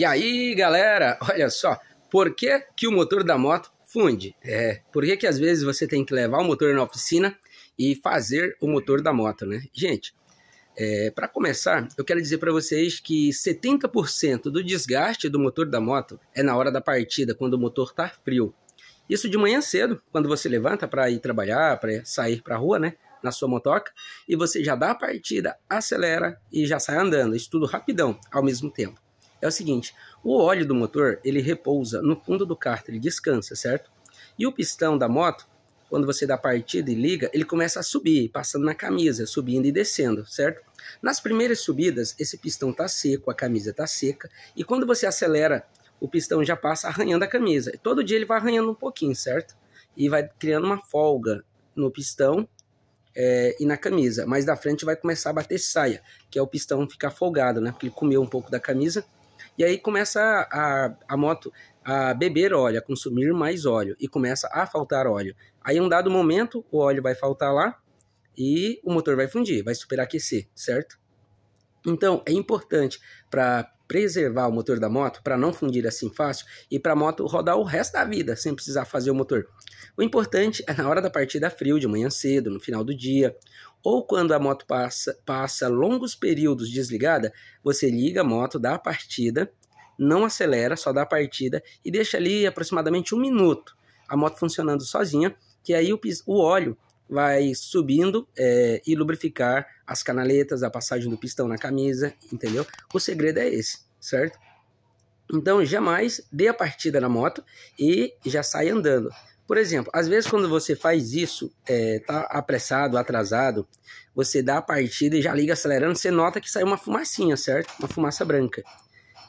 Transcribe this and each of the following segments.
E aí, galera, olha só, por que, que o motor da moto funde? É, por que, que às vezes você tem que levar o motor na oficina e fazer o motor da moto, né? Gente, é, para começar, eu quero dizer para vocês que 70% do desgaste do motor da moto é na hora da partida, quando o motor está frio. Isso de manhã cedo, quando você levanta para ir trabalhar, para sair para a rua, né? Na sua motoca, e você já dá a partida, acelera e já sai andando. Isso tudo rapidão ao mesmo tempo é o seguinte, o óleo do motor, ele repousa no fundo do cárter, ele descansa, certo? E o pistão da moto, quando você dá partida e liga, ele começa a subir, passando na camisa, subindo e descendo, certo? Nas primeiras subidas, esse pistão está seco, a camisa está seca, e quando você acelera, o pistão já passa arranhando a camisa. Todo dia ele vai arranhando um pouquinho, certo? E vai criando uma folga no pistão é, e na camisa. Mas da frente vai começar a bater saia, que é o pistão ficar folgado, né? Porque ele comeu um pouco da camisa e aí começa a, a moto a beber óleo, a consumir mais óleo e começa a faltar óleo. Aí, em um dado momento, o óleo vai faltar lá e o motor vai fundir, vai superaquecer, certo? Então, é importante para preservar o motor da moto para não fundir assim fácil e para a moto rodar o resto da vida sem precisar fazer o motor. O importante é na hora da partida frio, de manhã cedo, no final do dia, ou quando a moto passa, passa longos períodos desligada, você liga a moto, dá a partida, não acelera, só dá a partida e deixa ali aproximadamente um minuto a moto funcionando sozinha, que aí o, o óleo vai subindo é, e lubrificar as canaletas, a passagem do pistão na camisa, entendeu? O segredo é esse, certo? Então, jamais dê a partida na moto e já sai andando. Por exemplo, às vezes quando você faz isso, é, tá apressado, atrasado, você dá a partida e já liga acelerando, você nota que sai uma fumacinha, certo? Uma fumaça branca.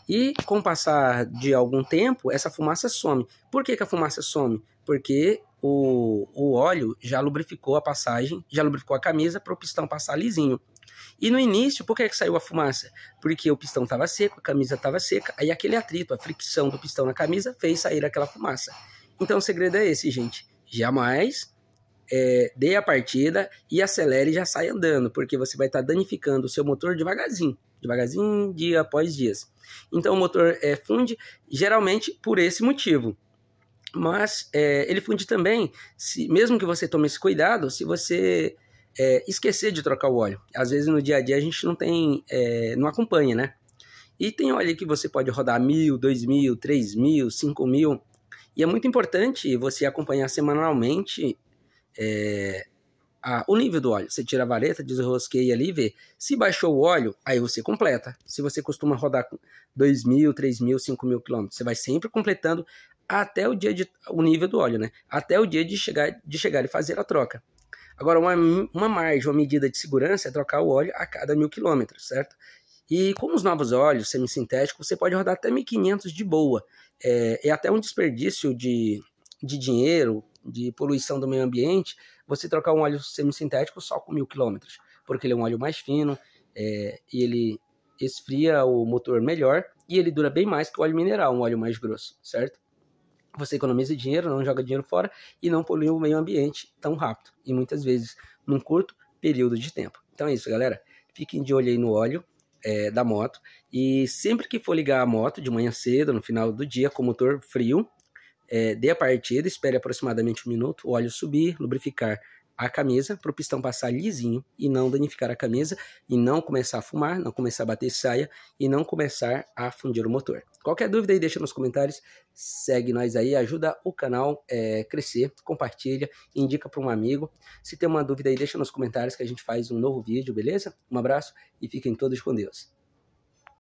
E com o passar de algum tempo, essa fumaça some. Por que, que a fumaça some? Porque o, o óleo já lubrificou a passagem, já lubrificou a camisa para o pistão passar lisinho. E no início, por que, que saiu a fumaça? Porque o pistão estava seco, a camisa estava seca, aí aquele atrito, a fricção do pistão na camisa fez sair aquela fumaça. Então o segredo é esse, gente. Jamais é, dê a partida e acelere e já sai andando, porque você vai estar tá danificando o seu motor devagarzinho, devagarzinho, dia após dia. Então o motor é, funde geralmente por esse motivo. Mas é, ele funde também, se, mesmo que você tome esse cuidado, se você é, esquecer de trocar o óleo. Às vezes no dia a dia a gente não tem, é, não acompanha, né? E tem óleo que você pode rodar mil, dois mil, três mil, cinco mil. E é muito importante você acompanhar semanalmente é, a, o nível do óleo. Você tira a vareta, desrosqueia ali e vê. Se baixou o óleo, aí você completa. Se você costuma rodar dois mil, três mil, cinco mil quilômetros, você vai sempre completando até o dia de o nível do óleo, né? Até o dia de chegar de chegar e fazer a troca. Agora uma, uma margem, uma medida de segurança é trocar o óleo a cada mil quilômetros, certo? E com os novos óleos semissintéticos, você pode rodar até 1.500 de boa. É, é até um desperdício de, de dinheiro, de poluição do meio ambiente, você trocar um óleo semissintético só com mil quilômetros, porque ele é um óleo mais fino, é, e ele esfria o motor melhor, e ele dura bem mais que o óleo mineral, um óleo mais grosso, certo? você economiza dinheiro, não joga dinheiro fora e não polui o meio ambiente tão rápido e muitas vezes num curto período de tempo. Então é isso, galera. Fiquem de olho aí no óleo é, da moto e sempre que for ligar a moto de manhã cedo, no final do dia, com o motor frio, é, dê a partida, espere aproximadamente um minuto, o óleo subir, lubrificar a camisa para o pistão passar lisinho e não danificar a camisa e não começar a fumar, não começar a bater saia e não começar a fundir o motor. Qualquer dúvida aí deixa nos comentários, segue nós aí, ajuda o canal é, crescer, compartilha, indica para um amigo. Se tem uma dúvida aí deixa nos comentários que a gente faz um novo vídeo, beleza? Um abraço e fiquem todos com Deus.